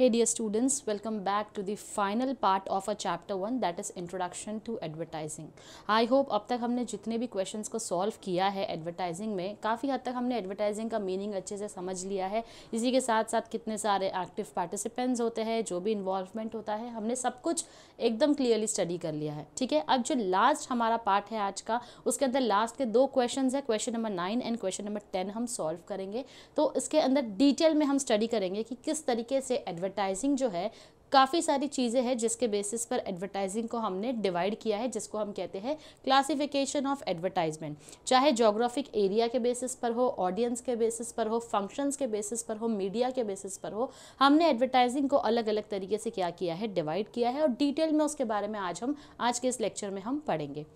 Hey dear students, welcome back to the final part of a chapter one that is introduction to advertising. I hope अब तक हमने जितने भी questions को solve किया है advertising में काफ़ी हद तक हमने advertising का meaning अच्छे से समझ लिया है इसी के साथ साथ कितने सारे active participants होते हैं जो भी involvement होता है हमने सब कुछ एकदम clearly study कर लिया है ठीक है अब जो last हमारा part है आज का उसके अंदर last के दो questions है question number nine and question number ten हम solve करेंगे तो इसके अंदर detail में हम study करेंगे कि किस तरीके से advertising एडवर्टाइजिंग जो है काफ़ी सारी चीज़ें हैं जिसके बेसिस पर एडवर्टाइजिंग को हमने डिवाइड किया है जिसको हम कहते हैं क्लासिफिकेशन ऑफ एडवर्टाइजमेंट चाहे जोग्राफिक एरिया के बेसिस पर हो ऑडियंस के बेसिस पर हो फंक्शंस के बेसिस पर हो मीडिया के बेसिस पर हो हमने एडवर्टाइजिंग को अलग अलग तरीके से क्या किया है डिवाइड किया है और डिटेल में उसके बारे में आज हम आज के इस लेक्चर में हम पढ़ेंगे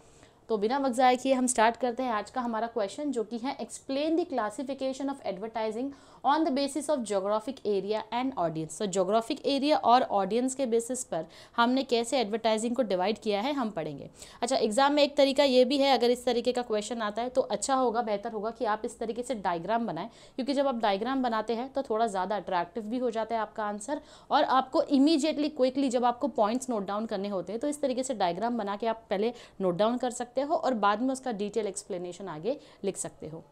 तो बिना वक्त किए हम स्टार्ट करते हैं आज का हमारा क्वेश्चन जो कि है explain the classification of advertising on the basis of geographic area and audience तो जोग्राफिक एरिया और ऑडियंस के बेसिस पर हमने कैसे एडवर्टाइजिंग को डिवाइड किया है हम पढ़ेंगे अच्छा एग्जाम में एक तरीका ये भी है अगर इस तरीके का क्वेश्चन आता है तो अच्छा होगा बेहतर होगा कि आप इस तरीके से डायग्राम बनाएं क्योंकि जब आप डायग्राम बनाते हैं तो थोड़ा ज़्यादा अट्रैक्टिव भी हो जाता है आपका आंसर और आपको इमीजिएटली क्विकली जब आपको पॉइंट्स नोट डाउन करने होते हैं तो इस तरीके से डायग्राम बना के आप पहले नोट डाउन कर सकते हो और बाद में उसका डिटेल एक्सप्लेनेशन आगे लिख सकते हो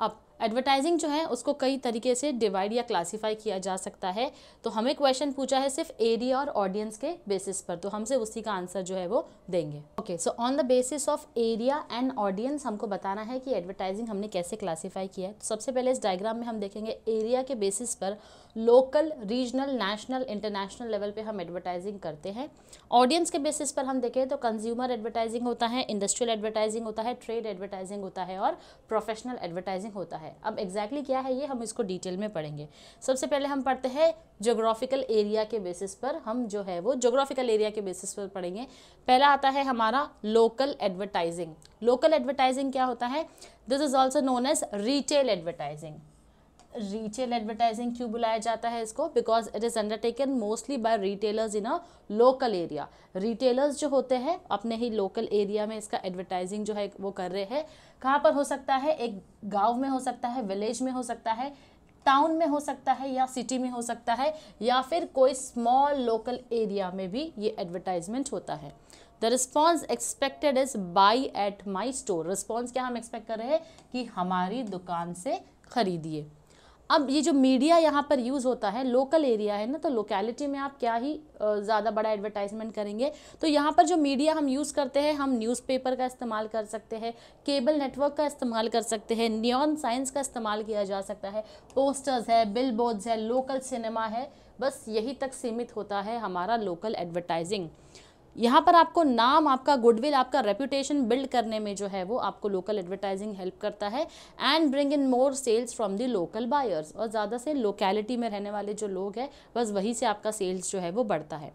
अब एडवर्टाइजिंग जो है उसको कई तरीके से डिवाइड या क्लासिफाई किया जा सकता है तो हमें क्वेश्चन पूछा है सिर्फ एरिया और ऑडियंस के बेसिस पर तो हमसे उसी का आंसर जो है वो देंगे okay so on the basis of area and audience हमको बताना है कि एडवर्टाइजिंग हमने कैसे क्लासीफाई किया है तो सबसे पहले इस डायग्राम में हम देखेंगे एरिया के बेसिस पर local regional national international level पे हम एडवर्टाइजिंग करते हैं ऑडियंस के बेसिस पर हम देखें तो कंज्यूमर एडवर्टाइजिंग होता है इंडस्ट्रियल एडवर्टाइजिंग होता है ट्रेड एडवर्टाइजिंग होता है और प्रोफेशनल एडवर्टाइजिंग होता है है अब एग्जैक्टली exactly क्या है ये हम इसको डिटेल में पढ़ेंगे सबसे पहले हम पढ़ते हैं जोग्राफिकल एरिया के बेसिस पर हम जो है वो जोग्राफिकल एरिया के बेसिस पर पढ़ेंगे पहला आता है हमारा लोकल एडवर्टाइजिंग लोकल एडवर्टाइजिंग क्या होता है this is also known as retail advertising retail advertising क्यों बुलाया जाता है इसको because it is undertaken mostly by retailers in a local area retailers जो होते हैं अपने ही लोकल एरिया में इसका एडवर्टाइजिंग जो है वो कर रहे हैं कहाँ पर हो सकता है एक गाँव में हो सकता है विलेज में हो सकता है टाउन में हो सकता है या सिटी में हो सकता है या फिर कोई स्मॉल लोकल एरिया में भी ये एडवर्टाइजमेंट होता है the response expected is buy at my store response क्या हम एक्सपेक्ट कर रहे हैं कि हमारी दुकान से खरीदिए अब ये जो मीडिया यहाँ पर यूज़ होता है लोकल एरिया है ना तो लोकेलिटी में आप क्या ही ज़्यादा बड़ा एडवर्टाइजमेंट करेंगे तो यहाँ पर जो मीडिया हम यूज़ करते हैं हम न्यूज़पेपर का इस्तेमाल कर सकते हैं केबल नेटवर्क का इस्तेमाल कर सकते हैं नियॉन साइंस का इस्तेमाल किया जा सकता है पोस्टर्स है बिल है लोकल सिनेमा है बस यही तक सीमित होता है हमारा लोकल एडवर्टाइजिंग यहाँ पर आपको नाम आपका गुडविल आपका रेपुटेशन बिल्ड करने में जो है वो आपको लोकल एडवर्टाइजिंग हेल्प करता है and bring in more sales from the local buyers और ज़्यादा से लोकेलिटी में रहने वाले जो लोग हैं बस वहीं से आपका सेल्स जो है वो बढ़ता है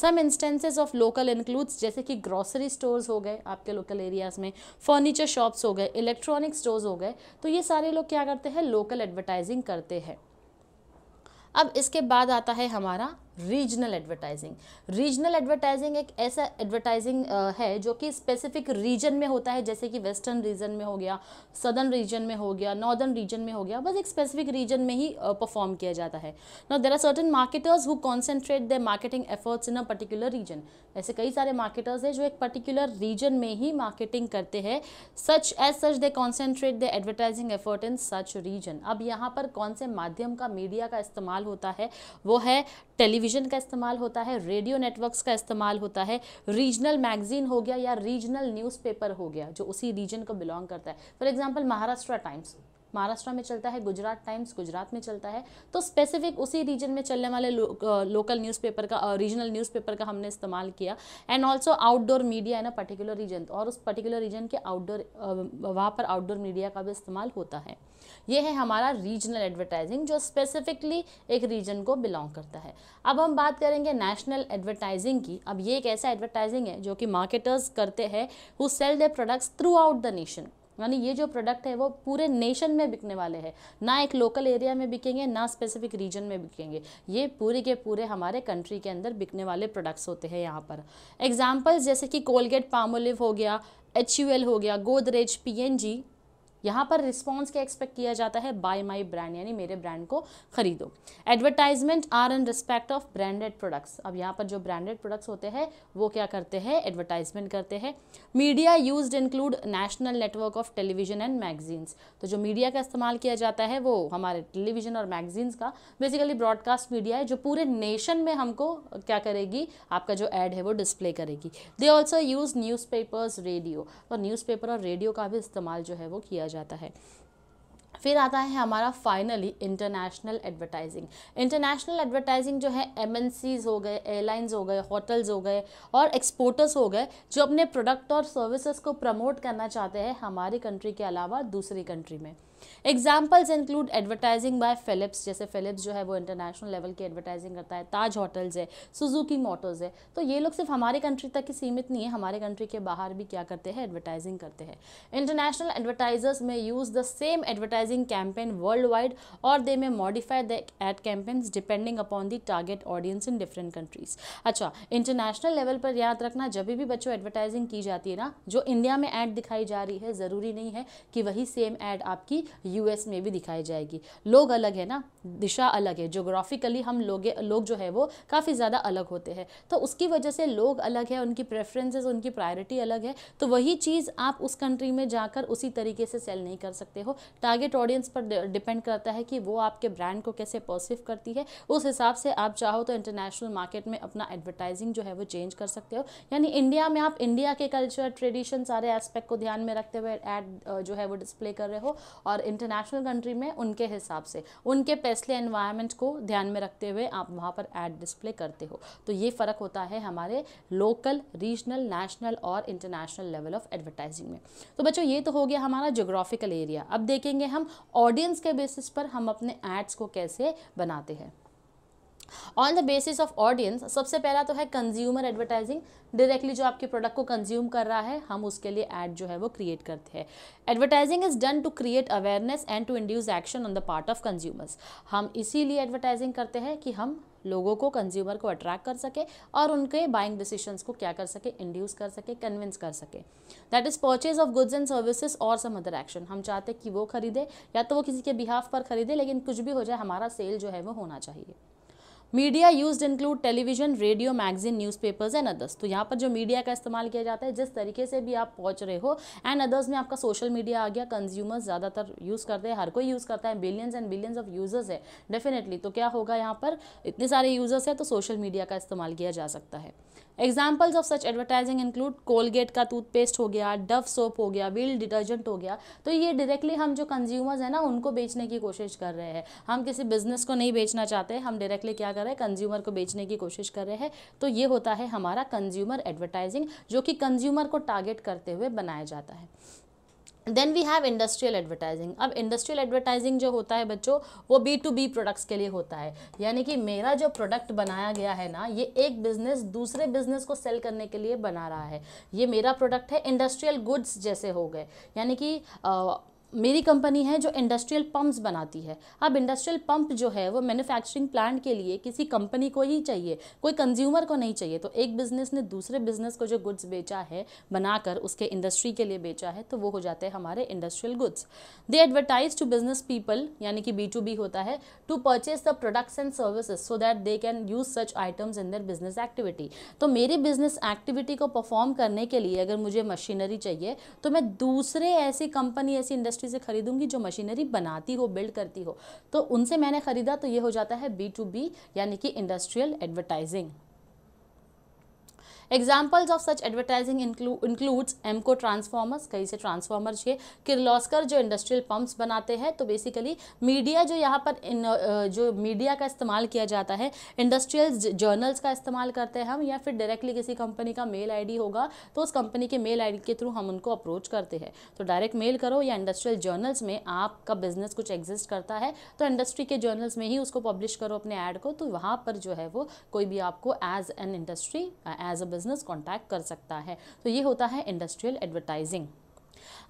some instances of local includes जैसे कि ग्रॉसरी स्टोर्स हो गए आपके लोकल एरियाज़ में फर्नीचर शॉप्स हो गए इलेक्ट्रॉनिक स्टोर्स हो गए तो ये सारे लोग क्या करते हैं लोकल एडवर्टाइजिंग करते हैं अब इसके बाद आता है हमारा रीजनल एडवर्टाइजिंग रीजनल एडवर्टाइजिंग एक ऐसा एडवर्टाइजिंग है जो कि स्पेसिफिक रीजन में होता है जैसे कि वेस्टर्न रीजन में हो गया सदर्न रीजन में हो गया नॉर्दर्न रीजन में हो गया बस एक स्पेसिफिक रीजन में ही परफॉर्म किया जाता है now there are certain marketers who concentrate the marketing efforts in a particular region ऐसे कई सारे मार्केटर्स हैं जो एक पर्टिकुलर रीजन में ही मार्केटिंग करते हैं such as such they concentrate the advertising effort in such region अब यहाँ पर कौन से माध्यम का मीडिया का इस्तेमाल होता है वो है टेलीविजन टेलीविज़न का इस्तेमाल होता है रेडियो नेटवर्क्स का इस्तेमाल होता है रीजनल मैगजीन हो गया या रीजनल न्यूज़पेपर हो गया जो उसी रीजन को बिलोंग करता है for example Maharashtra times Maharashtra में चलता है गुजरात टाइम्स गुजरात में चलता है तो स्पेसिफिक उसी रीजन में चलने वाले लो, लोकल न्यूज़पेपर का रीजनल न्यूज़पेपर का हमने इस्तेमाल किया एंड ऑल्सो आउटडोर मीडिया है ना पर्टिकुलर रीजन और उस पर्टिकुलर रीजन के आउटडोर वहाँ पर आउटडोर मीडिया का भी इस्तेमाल होता है ये है हमारा रीजनल एडवर्टाइजिंग जो स्पेसिफिकली एक रीजन को बिलोंग करता है अब हम बात करेंगे नेशनल एडवर्टाइजिंग की अब ये एक ऐसा एडवर्टाइजिंग है जो कि मार्केटर्स करते हैं who sell the products throughout the nation यानी ये जो प्रोडक्ट है वो पूरे नेशन में बिकने वाले हैं ना एक लोकल एरिया में बिकेंगे ना स्पेसिफिक रीजन में बिकेंगे ये पूरे के पूरे हमारे कंट्री के अंदर बिकने वाले प्रोडक्ट्स होते हैं यहाँ पर एग्जाम्पल्स जैसे कि कोलगेट पामोलिव हो गया एच हो गया गोदरेज पी यहाँ पर रिस्पॉन्स क्या एक्सपेक्ट किया जाता है बाय माई ब्रांड यानी मेरे ब्रांड को खरीदो advertisement are in respect of branded products अब यहाँ पर जो ब्रांडेड प्रोडक्ट्स होते हैं वो क्या करते हैं एडवर्टाइजमेंट करते हैं media use include national network of television and magazines तो जो मीडिया का इस्तेमाल किया जाता है वो हमारे टेलीविजन और मैगजीन्स का बेसिकली ब्रॉडकास्ट मीडिया है जो पूरे नेशन में हमको क्या करेगी आपका जो एड है वो डिस्प्ले करेगी they also use newspapers radio और न्यूज़ और रेडियो का भी इस्तेमाल जो है वो किया जाता है फिर आता है हमारा finally international advertising international advertising जो है एम हो गए एयरलाइंस हो गए होटल्स हो गए और एक्सपोर्टर्स हो गए जो अपने प्रोडक्ट और सर्विसेज को प्रमोट करना चाहते हैं हमारी कंट्री के अलावा दूसरी कंट्री में examples include advertising by Philips जैसे फिलिप्स जो है वो इंटरनेशनल लेवल की एडवर्टाइजिंग करता है ताज होटल्स है सुजुकी मोटर्स है तो ये लोग सिर्फ हमारे कंट्री तक ही सीमित नहीं है हमारे कंट्री के बाहर भी क्या करते हैं एडवर्टाइजिंग करते हैं international advertisers may use the same advertising campaign worldwide और they may modify the ad campaigns depending upon the target audience in different countries अच्छा इंटरनेशनल लेवल पर याद रखना जब भी बच्चों एडवर्टाइजिंग की जाती है ना जो इंडिया में एड दिखाई जा रही है ज़रूरी नहीं है कि वही सेम एड आपकी यूएस में भी दिखाई जाएगी लोग अलग है ना दिशा अलग है जोग्राफिकली हम लोग लोग जो है वो काफ़ी ज़्यादा अलग होते हैं तो उसकी वजह से लोग अलग है उनकी प्रेफरेंसेस उनकी प्रायोरिटी अलग है तो वही चीज़ आप उस कंट्री में जाकर उसी तरीके से सेल नहीं कर सकते हो टारगेट ऑडियंस पर डिपेंड करता है कि वो आपके ब्रांड को कैसे परसिव करती है उस हिसाब से आप चाहो तो इंटरनेशनल मार्केट में अपना एडवर्टाइजिंग जो है वो चेंज कर सकते हो यानी इंडिया में आप इंडिया के कल्चर ट्रेडिशन सारे एस्पेक्ट को ध्यान में रखते हुए ऐड जो है वो डिस्प्ले कर रहे हो और इंटरनेशनल कंट्री में उनके हिसाब से उनके फैसले एनवायरनमेंट को ध्यान में रखते हुए आप वहाँ पर एड डिस्प्ले करते हो तो ये फ़र्क होता है हमारे लोकल रीजनल नेशनल और इंटरनेशनल लेवल ऑफ एडवर्टाइजिंग में तो बच्चों ये तो हो गया हमारा जोग्राफिकल एरिया अब देखेंगे हम ऑडियंस के बेसिस पर हम अपने एड्स को कैसे बनाते हैं on the basis of audience सबसे पहला तो है कंज्यूमर एडवर्टाइजिंग डायरेक्टली जो आपके प्रोडक्ट को कंज्यूम कर रहा है हम उसके लिए एड जो है वो क्रिएट करते हैं advertising is done to create awareness and to induce action on the part of consumers हम इसीलिए एडवर्टाइजिंग करते हैं कि हम लोगों को कंज्यूमर को अट्रैक्ट कर सके और उनके बाइंग डिसीशंस को क्या कर सके इंड्यूस कर सके कन्विंस कर सके that is purchase of goods and services और सम अदर एक्शन हम चाहते हैं कि वो खरीदे या तो वो किसी के बिहाफ पर खरीदे लेकिन कुछ भी हो जाए हमारा सेल जो है वो होना चाहिए media use include television radio magazine newspapers and others तो यहाँ पर जो मीडिया का इस्तेमाल किया जाता है जिस तरीके से भी आप पहुँच रहे हो एंड अदर्स में आपका सोशल मीडिया आ गया कंज्यूमर्स ज़्यादातर यूज़ करते हैं हर कोई यूज़ करता है billions and billions of users है डेफिनेटली तो क्या होगा यहाँ पर इतने सारे यूज़र्स है तो सोशल मीडिया का इस्तेमाल किया जा सकता है examples of such advertising include Colgate का टूथपेस्ट हो गया डव सोप हो गया व्हील डिटर्जेंट हो गया तो ये डायरेक्टली हम जो कंज्यूमर्स हैं ना उनको बेचने की कोशिश कर रहे हैं हम किसी बिजनेस को नहीं बेचना चाहते हम डायरेक्टली क्या कर रहे हैं कंज्यूमर को बेचने की कोशिश कर रहे हैं तो ये होता है हमारा कंज्यूमर एडवर्टाइजिंग जो कि कंज्यूमर को टारगेट करते हुए बनाया जाता है then we have industrial advertising अब इंडस्ट्रियल एडवर्टाइजिंग जो होता है बच्चों वो बी टू बी प्रोडक्ट्स के लिए होता है यानी कि मेरा जो प्रोडक्ट बनाया गया है ना ये एक बिजनेस दूसरे बिजनेस को सेल करने के लिए बना रहा है ये मेरा प्रोडक्ट है इंडस्ट्रियल गुड्स जैसे हो गए यानी कि मेरी कंपनी है जो इंडस्ट्रियल पंप्स बनाती है अब इंडस्ट्रियल पंप जो है वो मैन्युफैक्चरिंग प्लांट के लिए किसी कंपनी को ही चाहिए कोई कंज्यूमर को नहीं चाहिए तो एक बिज़नेस ने दूसरे बिज़नेस को जो गुड्स बेचा है बनाकर उसके इंडस्ट्री के लिए बेचा है तो वो हो जाते हैं हमारे industrial goods they advertise to business people यानी कि बी टू बी होता है to purchase the products and services so that they can use such items in their business activity तो मेरी बिजनेस एक्टिविटी को परफॉर्म करने के लिए अगर मुझे मशीनरी चाहिए तो मैं दूसरे ऐसी कंपनी ऐसी इंडस्ट्री इंडस्ट्री से खरीदूंगी जो मशीनरी बनाती हो बिल्ड करती हो तो उनसे मैंने ख़रीदा तो ये हो जाता है बी टू बी यानी कि industrial advertising examples of such advertising includes Emco transformers कई से ट्रांसफॉर्मर्स ये किरलॉस्कर जो इंडस्ट्रियल पम्प्स बनाते हैं तो बेसिकली मीडिया जो यहाँ पर इन, जो मीडिया का इस्तेमाल किया जाता है इंडस्ट्रियल जर्नल्स का इस्तेमाल करते हैं हम या फिर डायरेक्टली किसी कंपनी का मेल आई होगा तो उस कंपनी के मेल आई के थ्रू हम उनको अप्रोच करते हैं तो डायरेक्ट मेल करो या इंडस्ट्रियल जर्नल्स में आपका बिजनेस कुछ एग्जिस्ट करता है तो इंडस्ट्री के जर्नल्स में ही उसको पब्लिश करो अपने ऐड को तो वहाँ पर जो है वो कोई भी आपको as an industry as a business contact कर सकता है तो ये होता है इंडस्ट्रियल एडवर्टाइजिंग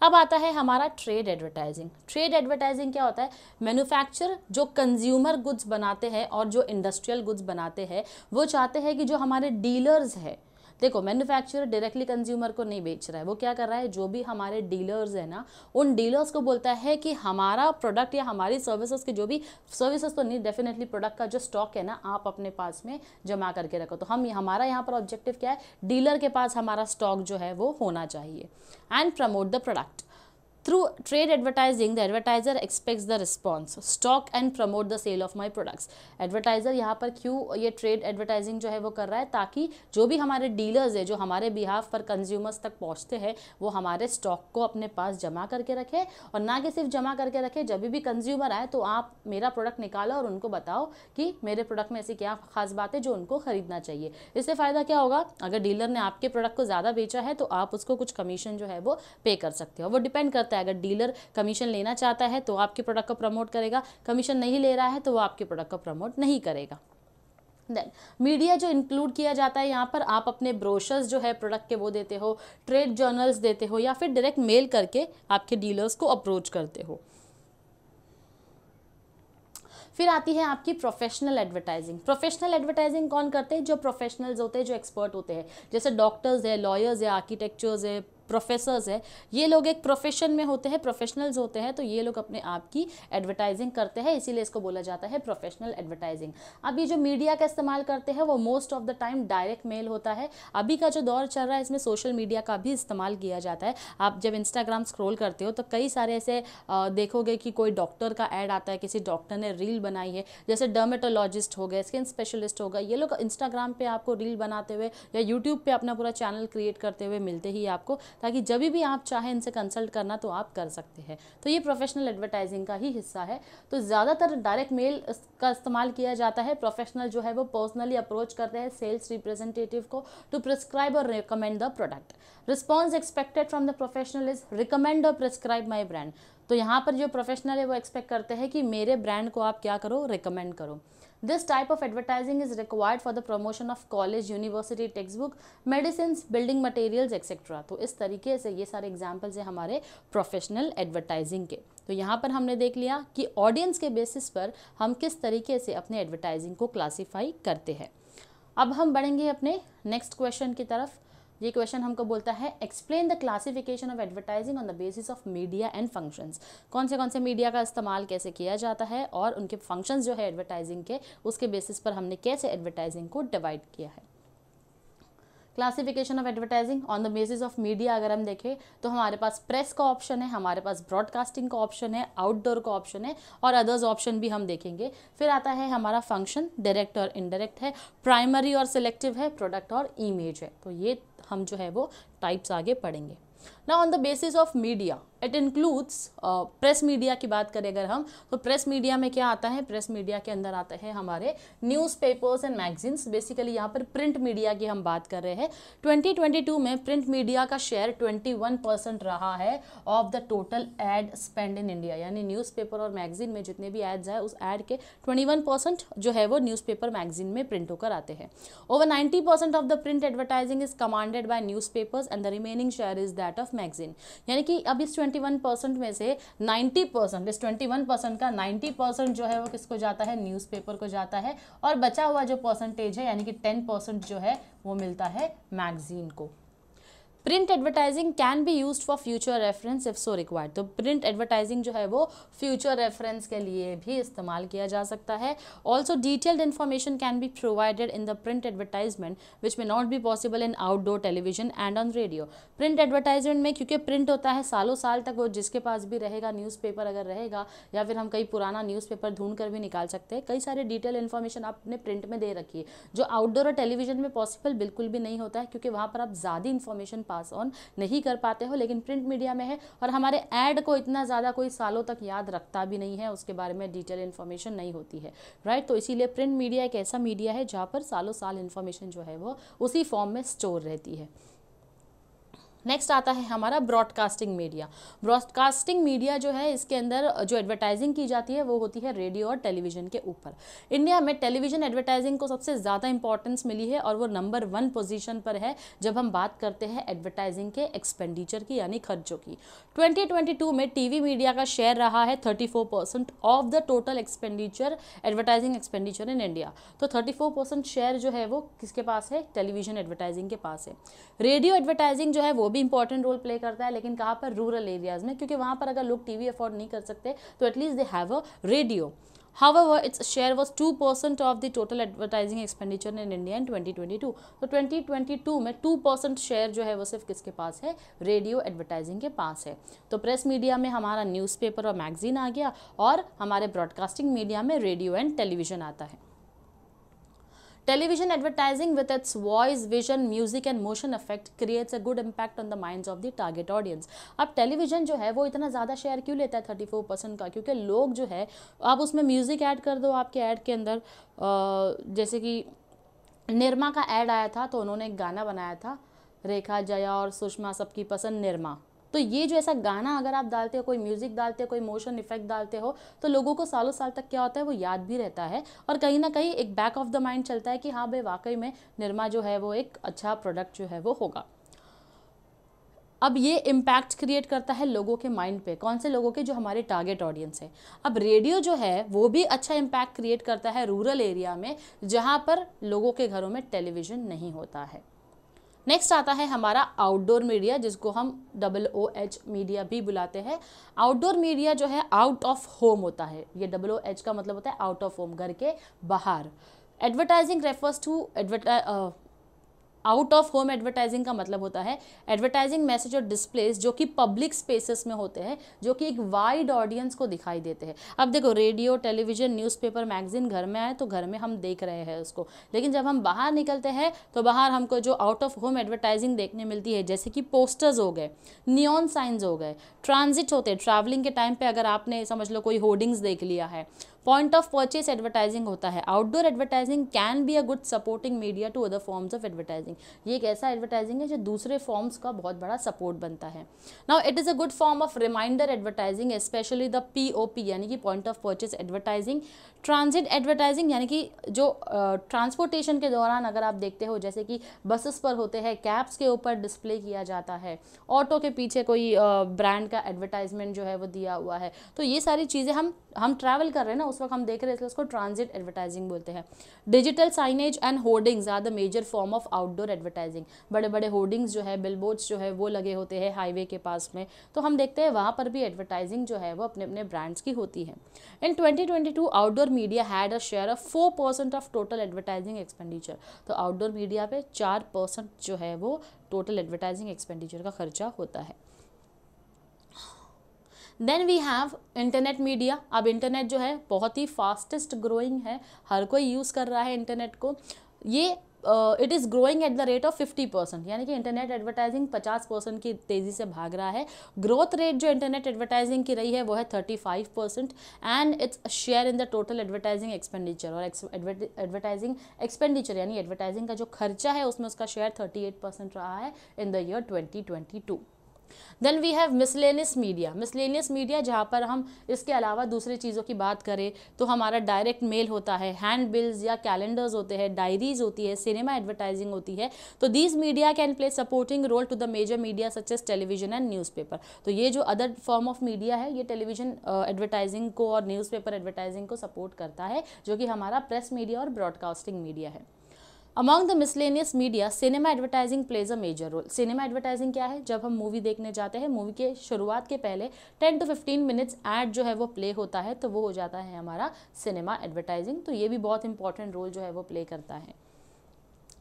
अब आता है हमारा ट्रेड एडवर्टाइजिंग ट्रेड एडवर्टाइजिंग क्या होता है मैन्युफैक्चर जो कंज्यूमर गुड्स बनाते हैं और जो इंडस्ट्रियल गुड्स बनाते हैं वो चाहते हैं कि जो हमारे डीलर्स हैं देखो मैन्युफैक्चरर डायरेक्टली कंज्यूमर को नहीं बेच रहा है वो क्या कर रहा है जो भी हमारे डीलर्स है ना उन डीलर्स को बोलता है कि हमारा प्रोडक्ट या हमारी सर्विसेज के जो भी सर्विसेज तो नहीं डेफिनेटली प्रोडक्ट का जो स्टॉक है ना आप अपने पास में जमा करके रखो तो हम हमारा यहाँ पर ऑब्जेक्टिव क्या है डीलर के पास हमारा स्टॉक जो है वो होना चाहिए and promote the product Through trade advertising, the advertiser expects the response. Stock and promote the sale of my products. Advertiser यहाँ पर क्यों ये trade advertising जो है वो कर रहा है ताकि जो भी हमारे dealers है जो हमारे behalf पर consumers तक पहुँचते हैं वो हमारे stock को अपने पास जमा करके रखें और ना कि सिर्फ जमा करके रखें जब भी consumer आए तो आप मेरा product निकालो और उनको बताओ कि मेरे product में ऐसी क्या खास बात है जो उनको ख़रीदना चाहिए इससे फ़ायदा क्या होगा अगर डीलर ने आपके प्रोडक्ट को ज़्यादा बेचा है तो आप उसको कुछ कमीशन जो है वो पे कर सकते हो वो डिपेंड करते सकता है अगर डीलर कमीशन लेना चाहता है तो आपके प्रोडक्ट को प्रमोट करेगा कमीशन नहीं ले रहा है तो वो आपके प्रोडक्ट को प्रमोट नहीं करेगा देन मीडिया जो इंक्लूड किया जाता है यहाँ पर आप अपने ब्रोशर्स जो है प्रोडक्ट के वो देते हो ट्रेड जर्नल्स देते हो या फिर डायरेक्ट मेल करके आपके डीलर्स को अप्रोच करते हो फिर आती है आपकी प्रोफेशनल एडवर्टाइजिंग प्रोफेशनल एडवर्टाइजिंग कौन करते हैं जो प्रोफेशनल्स होते हैं जो एक्सपर्ट होते हैं जैसे डॉक्टर्स है लॉयर्स है आर्किटेक्चर्स है प्रोफेसर्स है ये लोग एक प्रोफेशन में होते हैं प्रोफेशनल्स होते हैं तो ये लोग अपने आप की एडवर्टाइजिंग करते हैं इसीलिए इसको बोला जाता है प्रोफेशनल एडवर्टाइजिंग अब ये जो मीडिया का इस्तेमाल करते हैं वो most of the time direct mail होता है अभी का जो दौर चल रहा है इसमें सोशल मीडिया का भी इस्तेमाल किया जाता है आप जब इंस्टाग्राम स्क्रोल करते हो तो कई सारे ऐसे देखोगे कि कोई डॉक्टर का ऐड आता है किसी डॉक्टर ने रील बनाई है जैसे डर्मेटोलॉजिस्ट हो गए स्किन स्पेशलिस्ट हो गए ये लोग इंस्टाग्राम पर आपको रील बनाते हुए या यूट्यूब पर अपना पूरा चैनल क्रिएट करते हुए मिलते ही आपको ताकि जब भी आप चाहें इनसे कंसल्ट करना तो आप कर सकते हैं तो ये प्रोफेशनल एडवर्टाइजिंग का ही हिस्सा है तो ज़्यादातर डायरेक्ट मेल का इस्तेमाल किया जाता है प्रोफेशनल जो है वो पर्सनली अप्रोच करते हैं सेल्स रिप्रेजेंटेटिव को टू प्रिस्क्राइब और recommend the product response expected from the professional is recommend और प्रिस्क्राइब माई ब्रांड तो यहाँ पर जो प्रोफेशनल है वो एक्सपेक्ट करते हैं कि मेरे ब्रांड को आप क्या करो रिकमेंड करो This type of advertising is required for the promotion of college, university textbook, medicine building materials, etcetera तो इस तरीके से ये सारे एग्जाम्पल्स हैं हमारे प्रोफेशनल एडवर्टाइजिंग के तो यहाँ पर हमने देख लिया कि ऑडियंस के बेसिस पर हम किस तरीके से अपने एडवर्टाइजिंग को क्लासीफाई करते हैं अब हम बढ़ेंगे अपने नेक्स्ट क्वेश्चन की तरफ ये क्वेश्चन हमको बोलता है explain the classification of advertising on the basis of media and functions कौन से कौन से मीडिया का इस्तेमाल कैसे किया जाता है और उनके फंक्शंस जो है एडवर्टाइजिंग के उसके बेसिस पर हमने कैसे एडवर्टाइजिंग को डिवाइड किया है classification of advertising on the basis of media अगर हम देखें तो हमारे पास प्रेस का ऑप्शन है हमारे पास ब्रॉडकास्टिंग का ऑप्शन है आउटडोर का ऑप्शन है और अदर्स ऑप्शन भी हम देखेंगे फिर आता है हमारा फंक्शन डायरेक्ट और इनडायरेक्ट है प्राइमरी और सिलेक्टिव है प्रोडक्ट और इमेज है तो ये हम जो है वो टाइप्स आगे पढ़ेंगे ना on the basis of media it includes press media की बात करें अगर हम तो प्रेस मीडिया में क्या आता है प्रेस मीडिया के अंदर आते हैं हमारे newspapers and magazines basically यहाँ पर प्रिंट मीडिया की हम बात कर रहे हैं 2022 में प्रिंट मीडिया का शेयर 21 परसेंट रहा है of the total ad spend in India यानी न्यूज़पेपर और मैगजीन में जितने भी एड्स हैं उस एड के ट्वेंटी परसेंट जो है वो न्यूज़पेपर मैगजीन में प्रिंट होकर आते हैं over ninety percent of the print advertising is commanded by news and the remaining share is that of of magazine यानी कि अब इस ट्वेंटी वन परसेंट में से नाइन्टी परसेंट इस वन परसेंट का नाइन्टी परसेंट जो है वो किसको जाता है न्यूज़पेपर को जाता है और बचा हुआ जो परसेंटेज है यानी कि टेन परसेंट जो है वो मिलता है मैगजीन को print advertising can be use for future reference if so required तो प्रिंट एडवर्टाइजिंग जो है वो फ्यूचर रेफरेंस के लिए भी इस्तेमाल किया जा सकता है also detailed information can be provided in the print advertisement which may not be possible in outdoor television and on radio print advertisement में क्योंकि प्रिंट होता है सालों साल तक वो जिसके पास भी रहेगा न्यूज़पेपर अगर रहेगा या फिर हम कई पुराना न्यूज़पेपर ढूंढ कर भी निकाल सकते हैं कई सारे डिटेल इन्फॉर्मेशन आपने प्रिंट में दे रखी है जो आउटडोर और टेलीविजन में पॉसिबल बिल्कुल भी नहीं होता है क्योंकि वहाँ पर आप ज़्यादा इन्फॉर्मेशन पास ऑन नहीं कर पाते हो लेकिन प्रिंट मीडिया में है और हमारे ऐड को इतना ज़्यादा कोई सालों तक याद रखता भी नहीं है उसके बारे में डिटेल इन्फॉर्मेशन नहीं होती है राइट तो इसीलिए प्रिंट मीडिया एक ऐसा मीडिया है जहाँ पर सालों साल इन्फॉर्मेशन जो है वो उसी फॉर्म में स्टोर रहती है नेक्स्ट आता है हमारा ब्रॉडकास्टिंग मीडिया ब्रॉडकास्टिंग मीडिया जो है इसके अंदर जो एडवर्टाइजिंग की जाती है वो होती है रेडियो और टेलीविजन के ऊपर इंडिया में टेलीविजन एडवर्टाइजिंग को सबसे ज़्यादा इंपॉर्टेंस मिली है और वो नंबर वन पोजीशन पर है जब हम बात करते हैं एडवर्टाइजिंग के एक्सपेंडिचर की यानी खर्चों की ट्वेंटी में टी मीडिया का शेयर रहा है thirty percent of the total expenditure advertising expenditure in India तो थर्टी परसेंट शेयर जो है वो किसके पास है टेलीविजन एडवर्टाइजिंग के पास है रेडियो एडवर्टाइजिंग जो है वो भी इंपॉर्टेंट रोल प्ले करता है लेकिन कहाँ पर रूरल एरियाज़ में क्योंकि वहाँ पर अगर लोग टीवी अफोर्ड नहीं कर सकते तो at least they have a radio However, its share was 2% total advertising expenditure in India in twenty twenty 2022. तो ट्वेंटी ट्वेंटी टू में टू परसेंट शेयर जो है वो सिर्फ किसके पास है रेडियो एडवर्टाइजिंग के पास है तो प्रेस मीडिया में हमारा न्यूज़पेपर और मैगजीन आ गया और हमारे ब्रॉडकास्टिंग मीडिया में रेडियो एंड टेलीविज़न आता है Television advertising with its voice, vision, music and motion effect creates a good impact on the minds of the target audience. अब टेलीविजन जो है वो इतना ज़्यादा शेयर क्यों लेता है 34 परसेंट का क्योंकि लोग जो है आप उसमें म्यूज़िक ऐड कर दो आपके ऐड के अंदर जैसे कि निर्मा का ऐड आया था तो उन्होंने एक गाना बनाया था रेखा जया और सुषमा सबकी पसंद निर्मा तो ये जो ऐसा गाना अगर आप डालते हो कोई म्यूज़िक डालते हो कोई मोशन इफेक्ट डालते हो तो लोगों को सालों साल तक क्या होता है वो याद भी रहता है और कहीं ना कहीं एक बैक ऑफ द माइंड चलता है कि हाँ भाई वाकई में निरमा जो है वो एक अच्छा प्रोडक्ट जो है वो होगा अब ये इम्पैक्ट क्रिएट करता है लोगों के माइंड पे कौन से लोगों के जो हमारे टारगेट ऑडियंस है अब रेडियो जो है वो भी अच्छा इम्पैक्ट क्रिएट करता है रूरल एरिया में जहाँ पर लोगों के घरों में टेलीविज़न नहीं होता है नेक्स्ट आता है हमारा आउटडोर मीडिया जिसको हम डबल ओ एच मीडिया भी बुलाते हैं आउटडोर मीडिया जो है आउट ऑफ होम होता है ये डबल ओ एच का मतलब होता है आउट ऑफ होम घर के बाहर advertising refers to advert out of home advertising का मतलब होता है एडवर्टाइजिंग मैसेज और डिस्प्लेस जो कि पब्लिक स्पेसेस में होते हैं जो कि एक वाइड ऑडियंस को दिखाई देते हैं अब देखो रेडियो टेलीविजन न्यूज़पेपर मैगजीन घर में आए तो घर में हम देख रहे हैं उसको लेकिन जब हम बाहर निकलते हैं तो बाहर हमको जो आउट ऑफ होम एडवर्टाइजिंग देखने मिलती है जैसे कि पोस्टर्स हो गए नियॉन साइंस हो गए ट्रांजिट होते हैं ट्रैवलिंग के टाइम पर अगर आपने समझ लो कोई होर्डिंग्स देख लिया है पॉइंट ऑफ परचेस एडवर्टाइजिंग होता है outdoor advertising can be a good supporting media to other forms of advertising ये एक ऐसा एडवर्टाइजिंग है जो दूसरे फॉर्म्स का बहुत बड़ा सपोर्ट बनता है now it is a good form of reminder advertising specially the P यानी कि point of purchase advertising transit advertising यानी कि जो ट्रांसपोर्टेशन के दौरान अगर आप देखते हो जैसे कि बसेस पर होते हैं कैब्स के ऊपर डिस्प्ले किया जाता है ऑटो के पीछे कोई ब्रांड का एडवर्टाइजमेंट जो है वो दिया हुआ है तो ये सारी चीज़ें हम हम ट्रैवल कर रहे हैं ना उस वक्त हम देख रहे हैं इसलिए उसको ट्रांजिट एडवर्टाइजिंग बोलते हैं digital signage and hoardings are the major form of outdoor advertising बड़े बड़े होर्डिंग्स जो है बिल जो है वो लगे होते हैं हाईवे के पास में तो हम देखते हैं वहाँ पर भी एडवर्टाइजिंग जो है वो अपने अपने ब्रांड्स की होती है in twenty outdoor media had a share of four percent of total advertising expenditure तो आउटडोर मीडिया पे चार परसेंट जो है वो टोटल एडवर्टाइजिंग एक्सपेंडिचर का खर्चा होता है then we have internet media अब इंटरनेट जो है बहुत ही फास्टेस्ट ग्रोइंग है हर कोई यूज़ कर रहा है इंटरनेट को ये it is growing at the rate of fifty percent यानी कि इंटरनेट एडवर्टाइजिंग पचास परसेंट की तेज़ी से भाग रहा है ग्रोथ रेट जो इंटरनेट एडवर्टाइजिंग की रही है वो है thirty five percent and its share in the total advertising expenditure और एडवर्टाइजिंग एक्सपेंडिचर यानी एडवर्टाइजिंग का जो खर्चा है उसमें उसका शेयर थर्टी एट परसेंट रहा है in the year twenty twenty two then we have miscellaneous media miscellaneous media जहाँ पर हम इसके अलावा दूसरी चीज़ों की बात करें तो हमारा डायरेक्ट मेल होता है हैंड बिल्स या कैलेंडर्स होते हैं डायरीज होती है सिनेमा एडवर्टाइजिंग होती है तो these media can play supporting role to the major media such as television and newspaper तो ये जो अदर फॉर्म ऑफ मीडिया है ये टेलीविजन एडवर्टाइजिंग uh, को और न्यूज़पेपर एडवर्टाइजिंग को सपोर्ट करता है जो कि हमारा प्रेस मीडिया और ब्रॉडकास्टिंग मीडिया है among the miscellaneous media cinema advertising plays a major role cinema advertising क्या है जब हम मूवी देखने जाते हैं मूवी के शुरुआत के पहले ten to fifteen minutes ad जो है वो प्ले होता है तो वो हो जाता है हमारा सिनेमा एडवर्टाइजिंग तो ये भी बहुत इंपॉर्टेंट रोल जो है वो प्ले करता है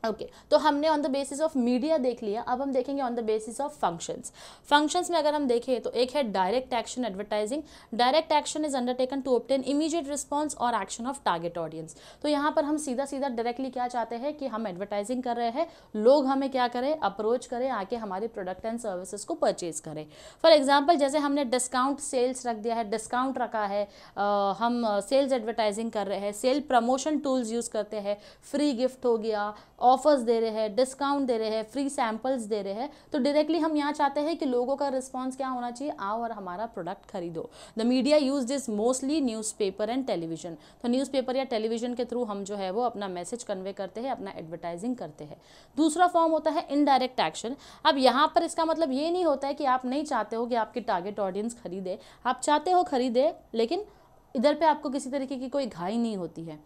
ओके okay, तो हमने on the basis of media देख लिया अब हम देखेंगे on the basis of functions functions में अगर हम देखें तो एक है direct action advertising direct action is undertaken to obtain immediate response और एक्शन ऑफ टारगेट ऑडियंस तो यहाँ पर हम सीधा सीधा डायरेक्टली क्या चाहते हैं कि हम एडवर्टाइजिंग कर रहे हैं लोग हमें क्या करें अप्रोच करें आके हमारे प्रोडक्ट एंड सर्विसेज को परचेज करें फॉर एग्जाम्पल जैसे हमने डिस्काउंट सेल्स रख दिया है डिस्काउंट रखा है आ, हम सेल्स एडवर्टाइजिंग कर रहे हैं सेल प्रमोशन टूल्स यूज़ करते हैं फ्री गिफ्ट हो गया और ऑफर्स दे रहे हैं डिस्काउंट दे रहे हैं फ्री सैम्पल्स दे रहे हैं तो डायरेक्टली हम यहाँ चाहते हैं कि लोगों का रिस्पॉन्स क्या होना चाहिए आओ और हमारा प्रोडक्ट खरीदो the media use is mostly newspaper and television तो न्यूज़ पेपर या टेलीविजन के थ्रू हम जो है वो अपना मैसेज कन्वे करते हैं अपना एडवर्टाइजिंग करते हैं दूसरा फॉर्म होता है इनडायरेक्ट एक्शन अब यहाँ पर इसका मतलब ये नहीं होता है कि आप नहीं चाहते हो कि आपकी टारगेट ऑडियंस खरीदे आप चाहते हो खरीदे लेकिन इधर पे आपको किसी तरीके की कोई घाई नहीं होती है